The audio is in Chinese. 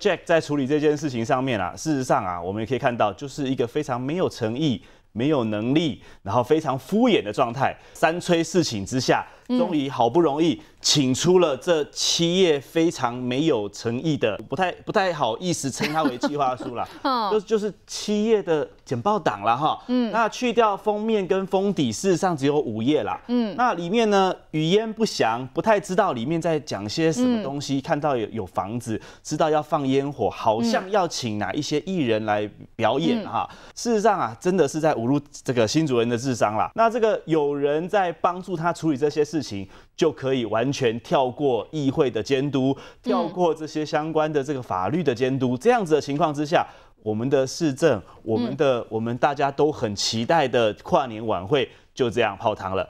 Jack 在处理这件事情上面啊，事实上啊，我们也可以看到，就是一个非常没有诚意。没有能力，然后非常敷衍的状态，三催四请之下，终于好不容易请出了这七页非常没有诚意的，不太不太好意思称它为计划书了，就就是七页的简报档了哈。嗯，那去掉封面跟封底，事实上只有五页啦。嗯，那里面呢语焉不详，不太知道里面在讲些什么东西。看到有有房子，知道要放烟火，好像要请哪一些艺人来表演哈。事实上啊，真的是在。侮辱这个新主人的智商啦。那这个有人在帮助他处理这些事情，就可以完全跳过议会的监督，跳过这些相关的这个法律的监督。这样子的情况之下，我们的市政，我们的我们大家都很期待的跨年晚会就这样泡汤了。